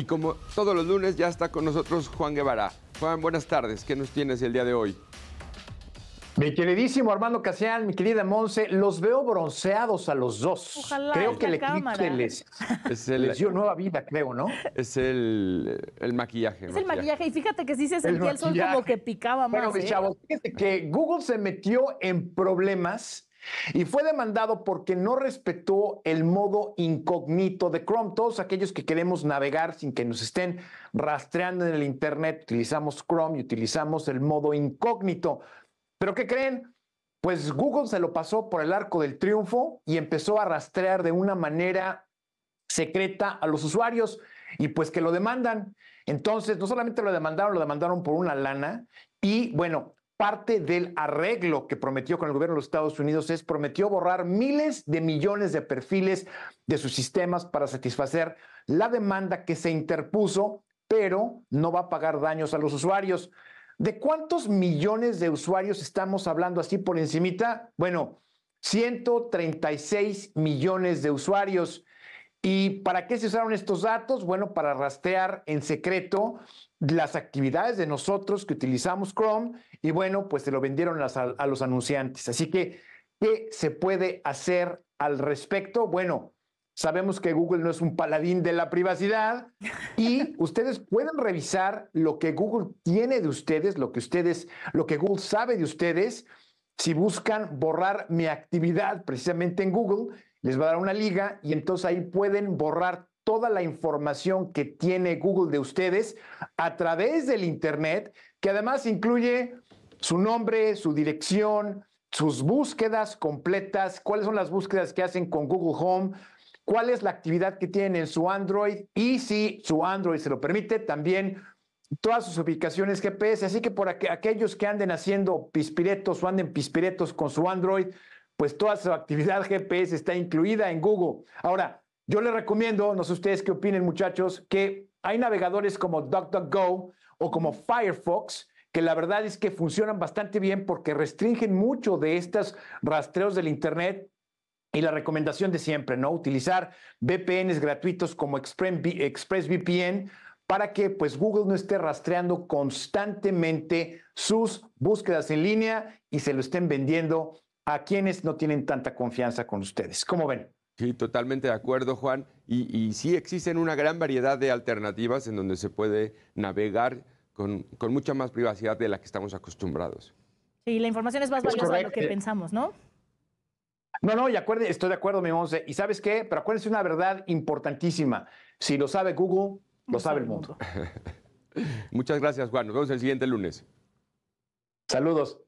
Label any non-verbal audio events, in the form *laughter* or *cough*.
Y como todos los lunes ya está con nosotros Juan Guevara. Juan, buenas tardes. ¿Qué nos tienes el día de hoy? Mi queridísimo Armando Casián, mi querida Monse, los veo bronceados a los dos. Ojalá creo que el eclipse les, es el, dio nueva vida, creo, ¿no? Es el, el maquillaje. Es el maquillaje. Y fíjate que sí se sentía el, sol como que picaba más. Bueno, ¿eh? chavos, fíjate que Google se metió en problemas y fue demandado porque no respetó el modo incógnito de Chrome. Todos aquellos que queremos navegar sin que nos estén rastreando en el Internet, utilizamos Chrome y utilizamos el modo incógnito. ¿Pero qué creen? Pues Google se lo pasó por el arco del triunfo y empezó a rastrear de una manera secreta a los usuarios y pues que lo demandan. Entonces, no solamente lo demandaron, lo demandaron por una lana y bueno, parte del arreglo que prometió con el gobierno de los Estados Unidos es prometió borrar miles de millones de perfiles de sus sistemas para satisfacer la demanda que se interpuso, pero no va a pagar daños a los usuarios. ¿De cuántos millones de usuarios estamos hablando así por encimita? Bueno, 136 millones de usuarios. ¿Y para qué se usaron estos datos? Bueno, para rastrear en secreto las actividades de nosotros que utilizamos Chrome y bueno, pues se lo vendieron a, los anunciantes. Así que, ¿qué se puede hacer al respecto? Bueno, Sabemos que Google no es un paladín de la privacidad *laughs* y ustedes pueden revisar lo que Google tiene de ustedes, lo que ustedes, lo que Google sabe de ustedes, si buscan borrar mi actividad precisamente en Google les va a dar una liga y entonces ahí pueden borrar toda la información que tiene Google de ustedes a través del Internet, que además incluye su nombre, su dirección, sus búsquedas completas, cuáles son las búsquedas que hacen con Google Home, cuál es la actividad que tienen en su Android y si su Android se lo permite, también todas sus ubicaciones GPS. Así que por aquellos que anden haciendo pispiretos o anden pispiretos con su Android, pues toda su actividad GPS está incluida en Google. Ahora, yo les recomiendo, no sé ustedes qué opinen muchachos, que hay navegadores como DuckDuckGo o como Firefox que la verdad es que funcionan bastante bien porque restringen mucho de estos rastreos del Internet y la recomendación de siempre, ¿no? Utilizar VPNs gratuitos como ExpressVPN para que pues Google no esté rastreando constantemente sus búsquedas en línea y se lo estén vendiendo a quienes no tienen tanta confianza con ustedes. ¿Cómo ven? Sí, totalmente de acuerdo, Juan. Y, sí existen una gran variedad de alternativas en donde se puede navegar con, mucha más privacidad de la que estamos acostumbrados. Sí, la información es más valiosa de lo que pensamos, ¿no? No, no, y acuerde, estoy de acuerdo, mi once. Y sabes qué, pero acuérdense una verdad importantísima. Si lo sabe Google, lo sabe el mundo. *laughs* Muchas gracias, Juan. Nos vemos el siguiente lunes. Saludos.